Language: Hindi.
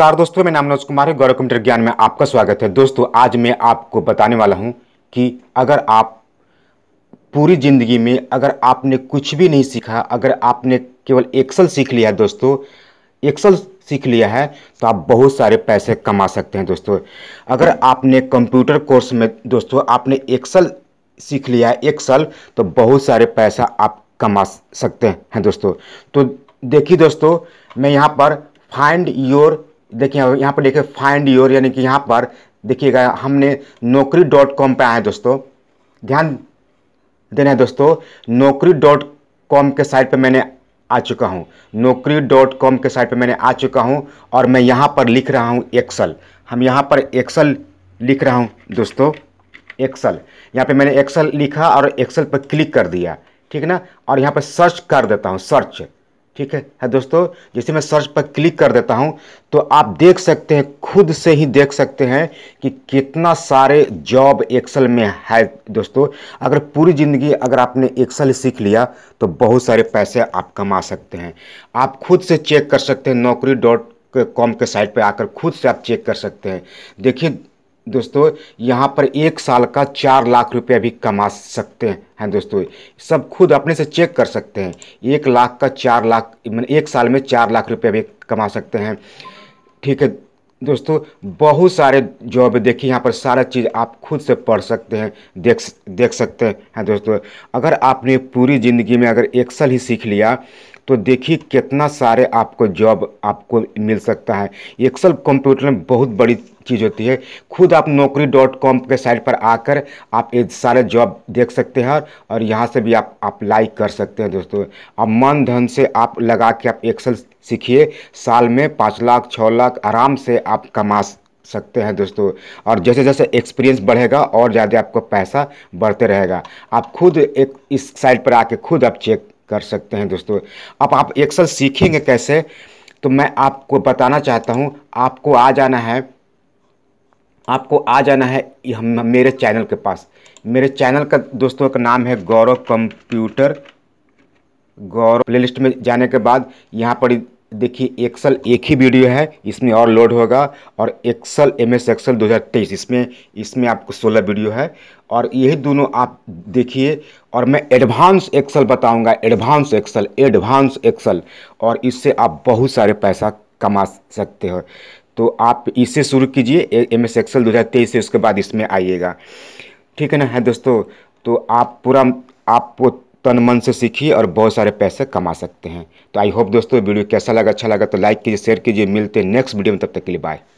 नमस्कार दोस्तों मैं नाम मनोज कुमार है गौरव कंप्यूटर ज्ञान में आपका स्वागत है दोस्तों आज मैं आपको बताने वाला हूं कि अगर आप पूरी ज़िंदगी में अगर आपने कुछ भी नहीं सीखा अगर आपने केवल एक्सल सीख लिया दोस्तों एक्सल सीख लिया है तो आप बहुत सारे पैसे कमा सकते हैं दोस्तों अगर आपने कंप्यूटर कोर्स में दोस्तों आपने एक्सल सीख लिया है एक्सल तो बहुत सारे पैसा आप कमा सकते हैं दोस्तों तो देखिए दोस्तों मैं यहाँ पर फाइंड योर देखिए यहाँ पर देखिए फाइंड योर यानी कि यहाँ पर देखिएगा हमने नौकरी डॉट कॉम पर आए दोस्तों ध्यान देना है दोस्तों नौकरी डॉट कॉम के साइट पर मैंने आ चुका हूँ नौकरी डॉट कॉम के साइट पर मैंने आ चुका हूँ और मैं यहाँ पर लिख रहा हूँ एक्सल हम यहाँ पर एक्सल लिख रहा हूँ दोस्तों एक्सल यहाँ पे मैंने एक्सल लिखा और एक्सल पर क्लिक कर दिया ठीक है ना और यहाँ पर सर्च कर देता हूँ सर्च ठीक है, है हाँ दोस्तों जैसे मैं सर्च पर क्लिक कर देता हूं तो आप देख सकते हैं खुद से ही देख सकते हैं कि कितना सारे जॉब एक्सल में है दोस्तों अगर पूरी ज़िंदगी अगर आपने एक्सल सीख लिया तो बहुत सारे पैसे आप कमा सकते हैं आप खुद से चेक कर सकते हैं नौकरी डॉट कॉम के साइट पर आकर खुद से आप चेक कर सकते हैं देखिए दोस्तों यहाँ पर एक साल का चार लाख रुपया भी कमा सकते हैं हैं दोस्तों सब खुद अपने से चेक कर सकते हैं एक लाख का चार लाख मैंने एक साल में चार लाख रुपया भी कमा सकते हैं ठीक है दोस्तों बहुत सारे जॉब देखिए यहाँ पर सारा चीज़ आप खुद से पढ़ सकते हैं देख देख सकते हैं दोस्तों अगर आपने पूरी ज़िंदगी में अगर एक्सल ही सीख लिया तो देखिए कितना सारे आपको जॉब आपको मिल सकता है एक्सल कंप्यूटर में बहुत बड़ी चीज़ होती है खुद आप नौकरी डॉट कॉम के साइट पर आकर आप ये सारे जॉब देख सकते हैं और यहाँ से भी आप अप्लाई कर सकते हैं दोस्तों अब मन धन से आप लगा के आप एक्सल सीखिए साल में पाँच लाख छः लाख आराम से आप कमा सकते हैं दोस्तों और जैसे जैसे एक्सपीरियंस बढ़ेगा और ज़्यादा आपको पैसा बढ़ते रहेगा आप खुद एक इस साइट पर आके खुद आप चेक कर सकते हैं दोस्तों अब आप एक्सेल सीखेंगे कैसे तो मैं आपको बताना चाहता हूँ आपको आ जाना है आपको आ जाना है हम मेरे चैनल के पास मेरे चैनल का दोस्तों का नाम है गौरव कंप्यूटर गौरव प्लेलिस्ट में जाने के बाद यहाँ पर देखिए एक्सल एक ही वीडियो है इसमें और लोड होगा और एक्सल एम एस एक्सल दो इसमें इसमें आपको 16 वीडियो है और यही दोनों आप देखिए और मैं एडवांस एक्सल बताऊंगा एडवांस एक्सल एडवांस एक्सल और इससे आप बहुत सारे पैसा कमा सकते हो तो आप इससे शुरू कीजिए एम एस एक्सल दो से उसके बाद इसमें आइएगा ठीक है ना है दोस्तों तो आप पूरा आपको तन मन से सीखिए और बहुत सारे पैसे कमा सकते हैं तो आई होप दोस्तों वीडियो कैसा लगा अच्छा लगा तो लाइक कीजिए शेयर कीजिए मिलते हैं नेक्स्ट वीडियो में तब तक के लिए बाय